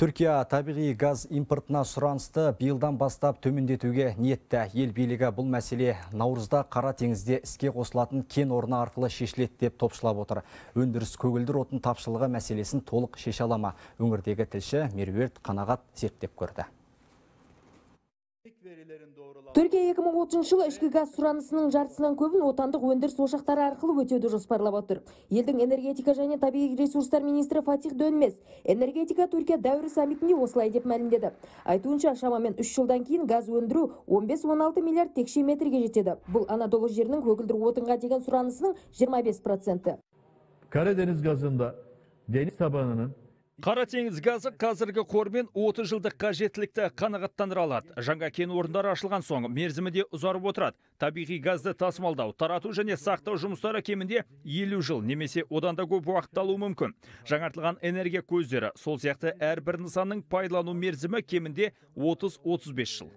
Түркия табиғи газ импортына сұранысты бейлдан бастап төмендетуге ниетті. Ел билігі бұл мәселе наурызда қара теңізде іске қосылатын кен орны арқылы шешіледі деп топшылап отыр. Өндіріс көгілдір отын тапшылығы мәселесін толық шешалама Өңірдегі тілші Меруерт қанағат зерттеп көрді түркия 2030 жылы үшкі газ сұранысының жартысынан көбін отандық өндіріс сошақтары арқылы өтеуді жоспарлап отыр. Елдің энергетика және табиғи ресурстар министрі фатих дөнмес. энергетика түркия дәуірі саммитінде осылай деп мәлімдеді. Айтуынша шамамен үш жылдан кейін газ өндіру 15-16 миллиард текше метрге жетеді Бұл анадолы жерінің көгілдір отынға деген сұранысының 25 газында қара теңіз газы қазіргі қормен 30 жылдық қажеттілікті қанағаттандыра алады жаңа кен орындары ашылған соң мерзімі де ұзарып отырады табиғи газды тасымалдау тарату және сақтау жұмыстары кемінде 50 жыл немесе одан да көп уақыт алуы мүмкін жаңартылған энергия көздері сол сияқты әрбір нысанның пайдалану мерзімі кемінде 30-35 жыл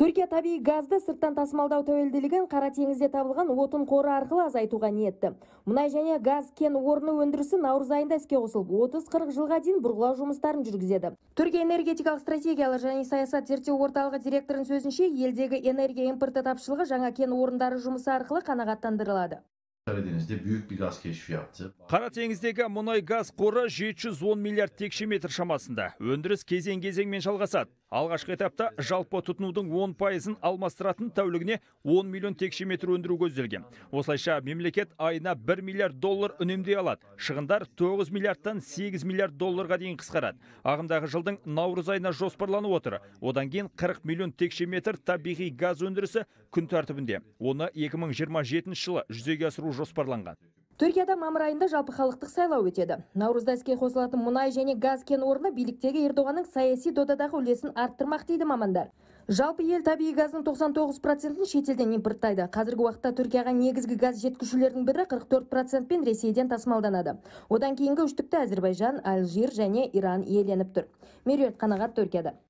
түркия табиғи газды сырттан тасымалдау тәуелділігін қара теңізде табылған отын қоры арқылы азайтуға ниетті мұнай және газ кен орны өндірісі наурыз айында іске қосылып 30-40 жылға дейін бұрғылау жұмыстарын жүргізеді түркия энергетикалық стратегиялар және саясат зерттеу орталығы директорының сөзінше елдегі энергия импорты тапшылығы жаңа кен орындары жұмысы арқылы қанағаттандырылады қара теңіздегі мұнай газ қоры 710 миллиард текше метр шамасында өндіріс кезең кезеңмен жалғасады алғашқы этапта жалпы тұтынудың он пайызын алмастыратын тәулігіне 10 миллион текше метр өндіру көзделген осылайша мемлекет айына 1 миллиард доллар үнемдей алады шығындар 9 миллиардтан 8 миллиард долларға дейін қысқарады ағымдағы жылдың наурыз айына жоспарланып отыр одан кейін 40 миллион текше метр табиғи газ өндірісі күн тәртібінде оны 2027 жылы жүзеге асыру жоспарланған Түркияда мамыр айында жалпы халықтық сайлау өтеді. Наурызда іске қосылатын мұнай және газ кен орны биліктегі Ердоғанның саяси додадағы үлесін арттырмақ дейді мамандар. Жалпы ел табиғи газдың 99%-ін шетелден импорттайды. Қазіргі уақытта Түркияға негізгі газ жеткізушілердің бірі 44%-пен Ресейден тасымалданады. Одан кейінгі үштікті Азербайжан Алжир және Иран иеленіп тұр. Меруерт Қанағат Түркияда.